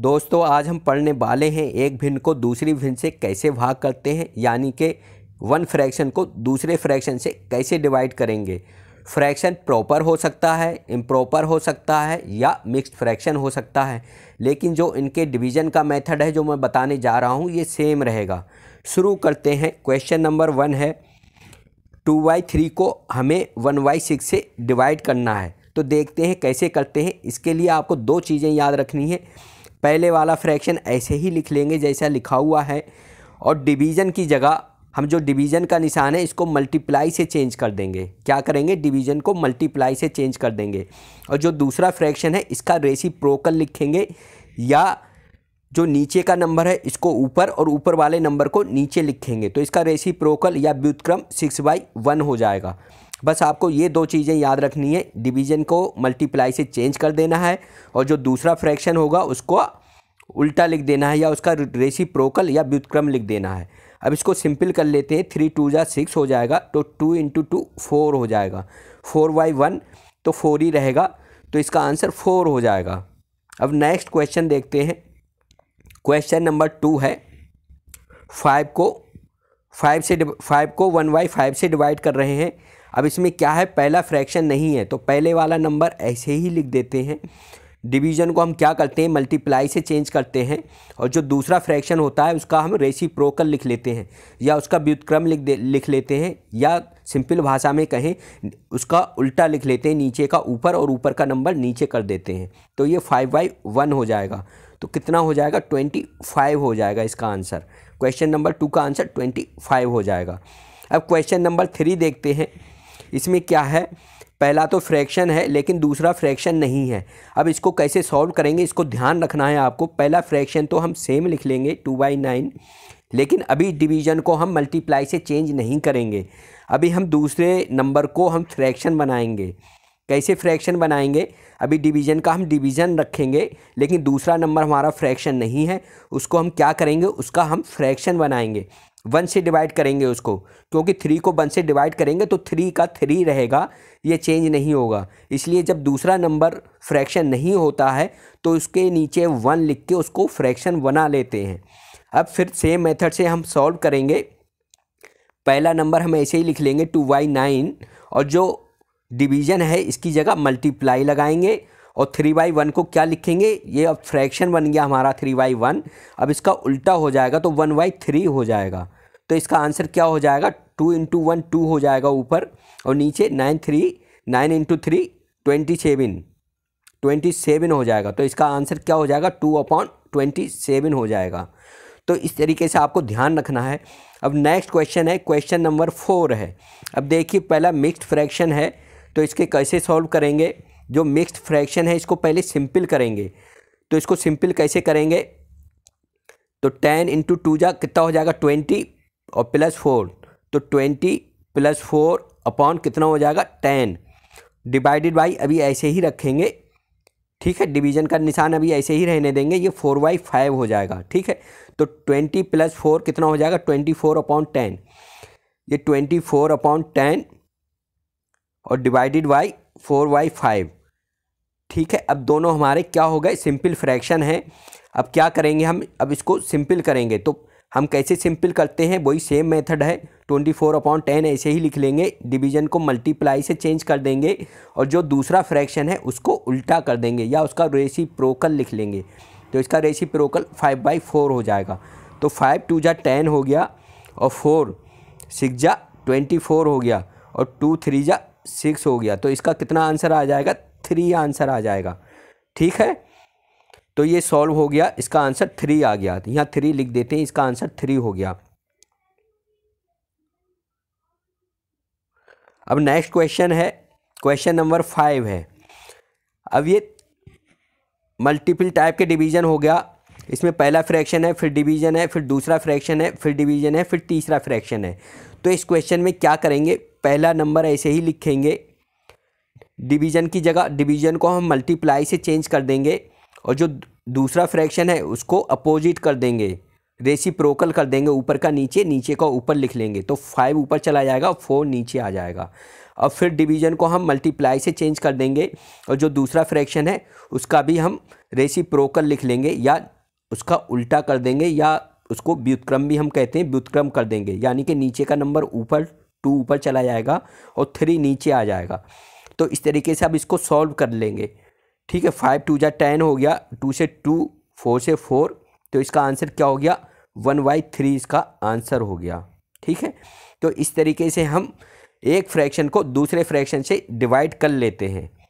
दोस्तों आज हम पढ़ने वाले हैं एक भिन्न को दूसरी भिन्न से कैसे भाग करते हैं यानी कि वन फ्रैक्शन को दूसरे फ्रैक्शन से कैसे डिवाइड करेंगे फ्रैक्शन प्रॉपर हो सकता है इम्प्रॉपर हो सकता है या मिक्स्ड फ्रैक्शन हो सकता है लेकिन जो इनके डिवीजन का मेथड है जो मैं बताने जा रहा हूँ ये सेम रहेगा शुरू करते हैं क्वेश्चन नंबर वन है टू बाई थ्री को हमें वन बाई सिक्स से डिवाइड करना है तो देखते हैं कैसे करते हैं इसके लिए आपको दो चीज़ें याद रखनी है पहले वाला फ्रैक्शन ऐसे ही लिख लेंगे जैसा लिखा हुआ है और डिवीज़न की जगह हम जो डिवीज़न का निशान है इसको मल्टीप्लाई से चेंज कर देंगे क्या करेंगे डिवीज़न को मल्टीप्लाई से चेंज कर देंगे और जो दूसरा फ्रैक्शन है इसका रेसी प्रोकल लिखेंगे या जो नीचे का नंबर है इसको ऊपर और ऊपर वाले नंबर को नीचे लिखेंगे तो इसका रेसी प्रोकल या व्युतक्रम सिक्स बाई वन हो जाएगा बस आपको ये दो चीज़ें याद रखनी है डिवीजन को मल्टीप्लाई से चेंज कर देना है और जो दूसरा फ्रैक्शन होगा उसको उल्टा लिख देना है या उसका रेसी प्रोकल या व्युतक्रम लिख देना है अब इसको सिंपल कर लेते हैं थ्री टू या सिक्स हो जाएगा तो टू इंटू टू फोर हो जाएगा फोर बाई वन तो फोर ही रहेगा तो इसका आंसर फोर हो जाएगा अब नेक्स्ट क्वेश्चन देखते हैं क्वेश्चन नंबर टू है फाइव को फाइव से फाइव को वन बाई फाइव से डिवाइड कर रहे हैं अब इसमें क्या है पहला फ्रैक्शन नहीं है तो पहले वाला नंबर ऐसे ही लिख देते हैं डिवीजन को हम क्या करते हैं मल्टीप्लाई से चेंज करते हैं और जो दूसरा फ्रैक्शन होता है उसका हम रेसी प्रोकल लिख लेते हैं या उसका व्युतक्रम लिख दे लिख लेते हैं या सिंपल भाषा में कहें उसका उल्टा लिख लेते हैं नीचे का ऊपर और ऊपर का नंबर नीचे कर देते हैं तो ये फाइव बाई वन हो जाएगा तो कितना हो जाएगा ट्वेंटी फाइव हो जाएगा इसका आंसर क्वेश्चन नंबर टू का आंसर ट्वेंटी फाइव हो जाएगा अब क्वेश्चन नंबर थ्री देखते हैं इसमें क्या है पहला तो फ्रैक्शन है लेकिन दूसरा फ्रैक्शन नहीं है अब इसको कैसे सॉल्व करेंगे इसको ध्यान रखना है आपको पहला फ्रैक्शन तो हम सेम लिख लेंगे टू बाई नाइन लेकिन अभी डिवीजन को हम मल्टीप्लाई से चेंज नहीं करेंगे अभी हम दूसरे नंबर को हम फ्रैक्शन बनाएंगे कैसे फ्रैक्शन बनाएंगे अभी डिवीज़न का हम डिवीज़न रखेंगे लेकिन दूसरा नंबर हमारा फ्रैक्शन नहीं है उसको हम क्या करेंगे उसका हम फ्रैक्शन बनाएंगे वन से डिवाइड करेंगे उसको क्योंकि थ्री को वन से डिवाइड करेंगे तो थ्री का थ्री रहेगा ये चेंज नहीं होगा इसलिए जब दूसरा नंबर फ्रैक्शन नहीं होता है तो उसके नीचे वन लिख के उसको फ्रैक्शन बना लेते हैं अब फिर सेम मेथड से हम सॉल्व करेंगे पहला नंबर हम ऐसे ही लिख लेंगे टू बाई नाइन और जो डिवीज़न है इसकी जगह मल्टीप्लाई लगाएंगे और थ्री बाई वन को क्या लिखेंगे ये अब फ्रैक्शन बन गया हमारा थ्री बाई वन अब इसका उल्टा हो जाएगा तो वन बाई थ्री हो जाएगा तो इसका आंसर क्या हो जाएगा टू इंटू वन टू हो जाएगा ऊपर और नीचे nine three nine into three twenty seven twenty seven हो जाएगा तो इसका आंसर क्या हो जाएगा टू अपॉन ट्वेंटी सेवन हो जाएगा तो इस तरीके से आपको ध्यान रखना है अब नेक्स्ट क्वेश्चन है क्वेश्चन नंबर फोर है अब देखिए पहला मिक्स्ड फ्रैक्शन है तो इसके कैसे सॉल्व करेंगे जो मिक्स्ड फ्रैक्शन है इसको पहले सिंपल करेंगे तो इसको सिंपल कैसे करेंगे तो टेन इंटू टू जा कितना हो जाएगा ट्वेंटी और प्लस फोर तो ट्वेंटी प्लस फोर अपॉन कितना हो जाएगा टेन डिवाइडेड बाई अभी ऐसे ही रखेंगे ठीक है डिवीजन का निशान अभी ऐसे ही रहने देंगे ये फोर बाई फाइव हो जाएगा ठीक है तो ट्वेंटी प्लस फोर कितना हो जाएगा ट्वेंटी फोर अपॉन टेन ये ट्वेंटी फोर अपॉन टेन और divided by four by five ठीक है अब दोनों हमारे क्या हो गए सिंपल फ्रैक्शन है अब क्या करेंगे हम अब इसको सिंपल करेंगे तो हम कैसे सिंपल करते हैं वही सेम मेथड है ट्वेंटी फोर अपॉन टेन ऐसे ही लिख लेंगे डिवीजन को मल्टीप्लाई से चेंज कर देंगे और जो दूसरा फ्रैक्शन है उसको उल्टा कर देंगे या उसका रेसी प्रोकल लिख लेंगे तो इसका रेसी प्रोकल फाइव बाई फोर हो जाएगा तो फाइव टू जा टेन हो गया और फोर सिक्स जा ट्वेंटी फोर हो गया और टू थ्री जा सिक्स हो गया तो इसका कितना आंसर आ जाएगा थ्री आंसर आ जाएगा ठीक है तो ये सॉल्व हो गया इसका आंसर थ्री आ गया यहाँ थ्री लिख देते हैं इसका आंसर थ्री हो गया अब नेक्स्ट क्वेश्चन है क्वेश्चन नंबर फाइव है अब ये मल्टीपल टाइप के डिवीजन हो गया इसमें पहला फ्रैक्शन है फिर डिवीजन है फिर दूसरा फ्रैक्शन है फिर डिवीजन है फिर तीसरा फ्रैक्शन है तो इस क्वेश्चन में क्या करेंगे पहला नंबर ऐसे ही लिखेंगे डिवीज़न की जगह डिवीज़न को हम मल्टीप्लाई से चेंज कर देंगे और जो दूसरा फ्रैक्शन है उसको अपोजिट कर देंगे रेसिप्रोकल कर देंगे ऊपर का नीचे नीचे का ऊपर लिख लेंगे तो फाइव ऊपर चला जाएगा फोर नीचे आ जाएगा और फिर डिवीज़न को हम मल्टीप्लाई से चेंज कर देंगे और जो दूसरा फ्रैक्शन है उसका भी हम रेसिप्रोकल लिख लेंगे या उसका उल्टा कर देंगे या उसको व्युतक्रम भी हम कहते हैं व्युतक्रम कर देंगे यानी कि नीचे का नंबर ऊपर टू ऊपर चला जाएगा और थ्री नीचे आ जाएगा तो इस तरीके से आप इसको सॉल्व कर लेंगे ठीक है फाइव टू जै टेन हो गया टू से टू फोर से फोर तो इसका आंसर क्या हो गया वन बाई थ्री इसका आंसर हो गया ठीक है तो इस तरीके से हम एक फ्रैक्शन को दूसरे फ्रैक्शन से डिवाइड कर लेते हैं